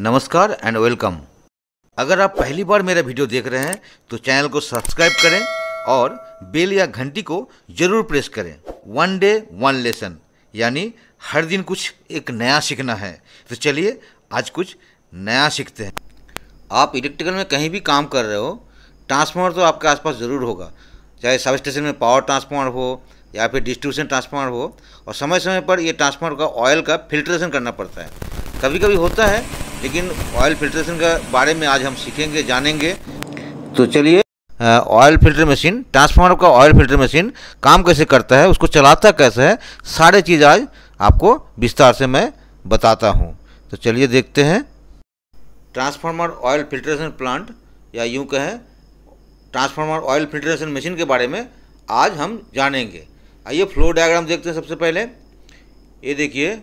नमस्कार and welcome अगर आप पहली बार मेरा वीडियो देख रहे हैं तो चैनल को सब्सक्राइब करें और बेल या घंटी को जरूर प्रेस करें वन डे वन लेसन यानी हर दिन कुछ एक नया सीखना है तो चलिए आज कुछ नया सीखते हैं आप इलेक्ट्रिकल में कहीं भी काम कर रहे हो ट्रांसफार्मर तो आपके आसपास ज़रूर होगा चाहे सब स्टेशन में पावर ट्रांसफार्मर हो या फिर डिस्ट्रीब्यूशन ट्रांसफार्मर हो और समय समय पर ये ट्रांसफार्मर का ऑयल का फिल्ट्रेशन करना पड़ता है कभी कभी होता है लेकिन ऑयल फिल्ट्रेशन के बारे में आज हम सीखेंगे जानेंगे तो चलिए ऑयल फिल्टर मशीन ट्रांसफार्मर का ऑयल फिल्टर मशीन काम कैसे करता है उसको चलाता कैसे है सारे चीज़ आज आपको विस्तार से मैं बताता हूँ तो चलिए देखते हैं ट्रांसफार्मर ऑयल फिल्ट्रेशन प्लांट या यूँ कहें ट्रांसफार्मर ऑयल फिल्ट्रेशन मशीन के बारे में आज हम जानेंगे आइए फ्लो डायग्राम देखते हैं सबसे पहले ये देखिए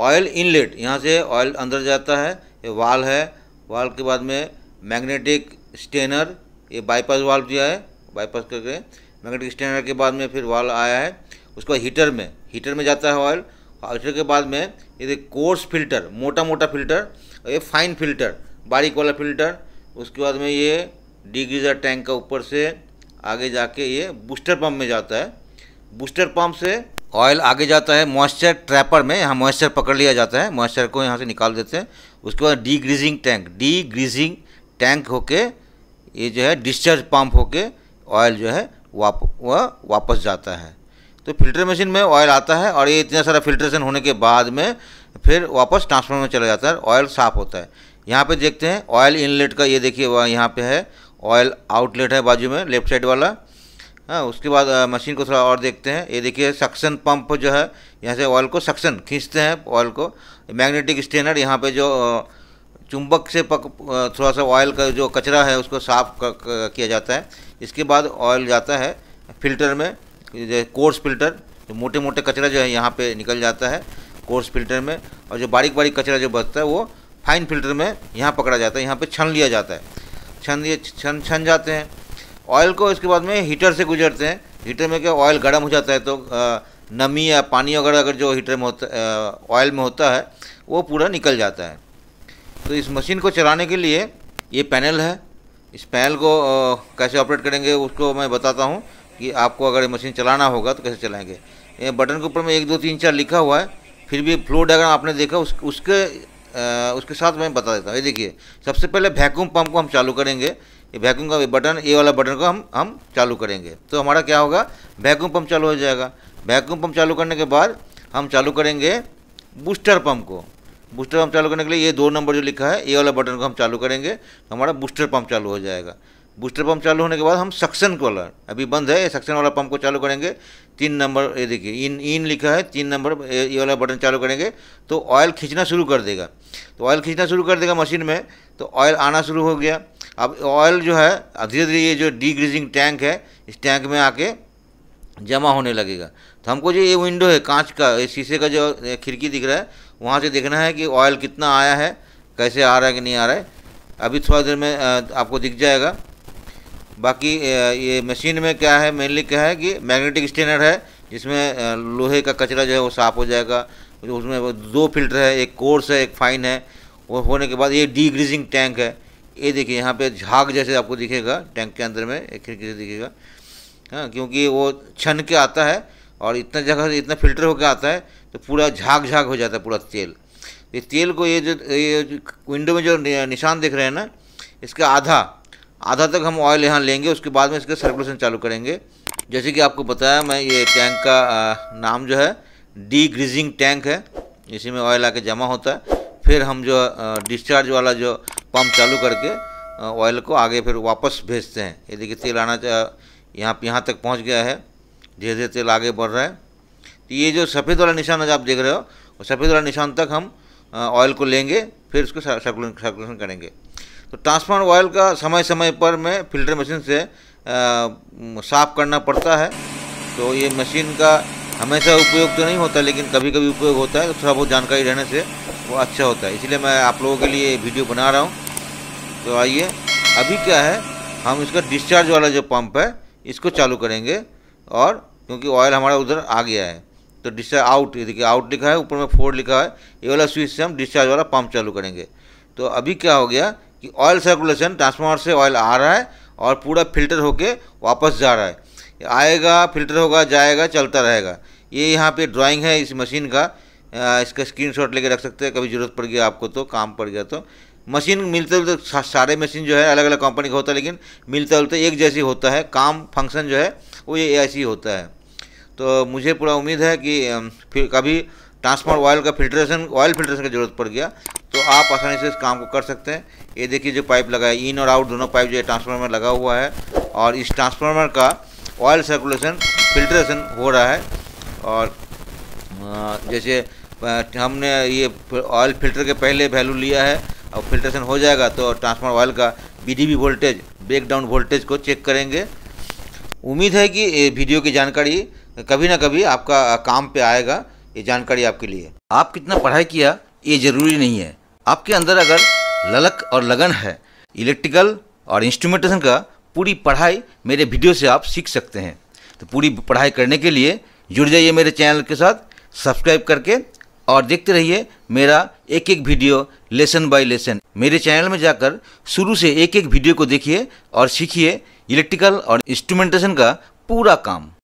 ऑयल इनलेट यहाँ से ऑयल अंदर जाता है ये वाल है वाल के बाद में मैग्नेटिक स्टेनर ये बाईपास वाल्व दिया है बाईपास करके मैग्नेटिक स्टेनर के बाद में फिर वाल आया है उसके बाद हीटर में हीटर में जाता है ऑयल हीटर के बाद में ये कोर्स फिल्टर मोटा मोटा फिल्टर ये फाइन फिल्टर बारीक वाला फिल्टर उसके बाद में ये डिग्रीजर टैंक का ऊपर से आगे जाके ये बूस्टर पंप में जाता है बूस्टर पंप से ऑयल आगे जाता है मॉइस्चर ट्रैपर में यहाँ मॉइस्चर पकड़ लिया जाता है मॉइस्चर को यहाँ से निकाल देते हैं उसके बाद डीग्रीजिंग टैंक डीग्रीजिंग टैंक होके ये जो है डिस्चार्ज पंप होके ऑयल जो है वाप वह वापस जाता है तो फिल्टर मशीन में ऑयल आता है और ये इतना सारा फिल्ट्रेशन होने के बाद में फिर वापस ट्रांसफार्मर में चला जाता है ऑयल साफ होता है यहाँ पे देखते हैं ऑयल इनलेट का ये देखिए वह यहाँ पे है ऑयल आउटलेट है बाजू में लेफ्ट साइड वाला हाँ उसके बाद मशीन को थोड़ा और देखते हैं ये देखिए सक्शन पंप जो है यहाँ से ऑयल को सक्शन खींचते हैं ऑयल को मैग्नेटिक स्टेनर यहाँ पे जो चुंबक से पक थोड़ा सा ऑयल का जो कचरा है उसको साफ किया जाता है इसके बाद ऑयल जाता है फिल्टर में कोर्स फिल्टर जो मोटे मोटे कचरा जो है यहाँ पर निकल जाता है कोर्स फिल्टर में और जो बारीक बारीक कचरा जो बचता है वो फाइन फिल्टर में यहाँ पकड़ा जाता है यहाँ पर छन लिया जाता है छन लिए छन छन जाते हैं ऑयल को इसके बाद में हीटर से गुजरते हैं हीटर में क्या ऑयल गर्म हो जाता है तो नमी या पानी वगैरह अगर जो हीटर में होता ऑयल में होता है वो पूरा निकल जाता है तो इस मशीन को चलाने के लिए ये पैनल है इस पैनल को कैसे ऑपरेट करेंगे उसको मैं बताता हूँ कि आपको अगर मशीन चलाना होगा तो कैसे चलाएंगे ये बटन के ऊपर में एक दो तीन चार लिखा हुआ है फिर भी फ्लो डायग्राम आपने देखा उस उसके आ, उसके साथ मैं बता देता हूँ ये देखिए सबसे पहले वैक्यूम पंप को हम चालू करेंगे ये वैक्यूम का बटन ये वाला बटन को हम हम चालू करेंगे तो हमारा क्या होगा वैक्यूम पम्प चालू हो जाएगा वैक्यूम पम्प चालू करने के बाद हम चालू करेंगे बूस्टर पम्प को बूस्टर पम्प चालू करने के लिए ये दो नंबर जो लिखा है ये वाला बटन को हम चालू करेंगे तो हमारा बूस्टर पम्प चालू हो जाएगा बूस्टर पम्प चालू होने के बाद हम सक्शन वाला अभी बंद है ये सक्शन वाला पंप को चालू करेंगे तीन नंबर ये देखिए इन इन लिखा है तीन नंबर ये वाला बटन चालू करेंगे तो ऑयल खींचना शुरू कर देगा तो ऑयल खींचना शुरू कर देगा मशीन में तो ऑयल आना शुरू हो गया अब ऑयल जो है धीरे धीरे ये जो डीग्रीजिंग टैंक है इस टैंक में आके जमा होने लगेगा तो हमको जो ये विंडो है कांच का ये शीशे का जो खिड़की दिख रहा है वहाँ से देखना है कि ऑयल कितना आया है कैसे आ रहा है कि नहीं आ रहा है अभी थोड़ा देर में आपको दिख जाएगा बाकी ये मशीन में क्या है मेनली क्या है कि मैग्नेटिक स्टेनर है जिसमें लोहे का कचरा जो है वो साफ़ हो जाएगा उसमें दो फिल्टर है एक कोर्स है एक फाइन है वो होने के बाद ये डीग्रीजिंग टैंक है ये देखिए यहाँ पे झाग जैसे आपको दिखेगा टैंक के अंदर में एक खिड़की से दिखेगा हाँ क्योंकि वो छन के आता है और इतना जगह से इतना फिल्टर होकर आता है तो पूरा झाग झाग हो जाता है पूरा तेल ये तेल को ये जो ये विंडो में जो निशान देख रहे हैं ना इसका आधा आधा तक हम ऑयल यहाँ लेंगे उसके बाद में इसका सर्कुलेशन चालू करेंगे जैसे कि आपको बताया मैं ये टैंक का नाम जो है डी ग्रीजिंग टैंक है इसी में ऑयल आके जमा होता है फिर हम जो डिस्चार्ज वाला जो पंप चालू करके ऑयल को आगे फिर वापस भेजते हैं ये देखिए तेल आना यहाँ यहाँ तक पहुँच गया है धीरे धीरे तेल आगे बढ़ रहा है तो ये जो सफ़ेद वाला निशान आप देख रहे हो वो सफ़ेद वाला निशान तक हम ऑयल को लेंगे फिर उसको सर्कुलेशन करेंगे तो ट्रांसप्लांट ऑयल का समय समय पर मैं फिल्टर मशीन से साफ़ करना पड़ता है तो ये मशीन का हमेशा उपयोग तो नहीं होता लेकिन कभी कभी उपयोग होता है तो थोड़ा बहुत जानकारी रहने से वो अच्छा होता है इसलिए मैं आप लोगों के लिए वीडियो बना रहा हूँ तो आइए अभी क्या है हम इसका डिस्चार्ज वाला जो पंप है इसको चालू करेंगे और क्योंकि ऑयल हमारा उधर आ गया है तो डिस्चार्ज आउट देखिए आउट लिखा है ऊपर में फोर लिखा है ये वाला स्विच से हम डिस्चार्ज वाला पंप चालू करेंगे तो अभी क्या हो गया कि ऑयल सर्कुलेशन ट्रांसफार्मर से ऑयल आ रहा है और पूरा फिल्टर होके वापस जा रहा है आएगा फिल्टर होगा जाएगा चलता रहेगा ये यहाँ पे ड्राइंग है इस मशीन का इसका स्क्रीनशॉट लेके रख सकते हैं कभी ज़रूरत पड़ गया आपको तो काम पड़ गया तो मशीन मिलते जुलते तो सारे मशीन जो है अलग अलग कंपनी का होता है लेकिन मिलते जुलते तो एक जैसी होता है काम फंक्शन जो है वो ये ऐसी होता है तो मुझे पूरा उम्मीद है कि फिर कभी ट्रांसफॉर्म ऑयल का फिल्ट्रेशन ऑयल फिल्ट्रेशन की ज़रूरत पड़ गया तो आप आसानी से इस काम को कर सकते हैं ये देखिए जो पाइप लगा है इन और आउट दोनों पाइप जो है ट्रांसफार्मर लगा हुआ है और इस ट्रांसफार्मर का ऑयल सर्कुलेशन फिल्ट्रेशन हो रहा है और जैसे हमने ये ऑयल फिल्टर के पहले वैल्यू लिया है और फिल्ट्रेशन हो जाएगा तो ट्रांसफार्मर ऑयल का B voltage break down voltage को चेक करेंगे उम्मीद है कि ये वीडियो की जानकारी कभी ना कभी आपका काम पे आएगा ये जानकारी आपके लिए आप कितना पढ़ाई किया ये ज़रूरी नहीं है आपके अंदर अगर ललक और लगन है इलेक्ट्रिकल और इंस्ट्रूमेंटेशन का पूरी पढ़ाई मेरे वीडियो से आप सीख सकते हैं तो पूरी पढ़ाई करने के लिए जुड़ जाइए मेरे चैनल के साथ सब्सक्राइब करके और देखते रहिए मेरा एक एक वीडियो लेसन बाय लेसन मेरे चैनल में जाकर शुरू से एक एक वीडियो को देखिए और सीखिए इलेक्ट्रिकल और इंस्ट्रूमेंटेशन का पूरा काम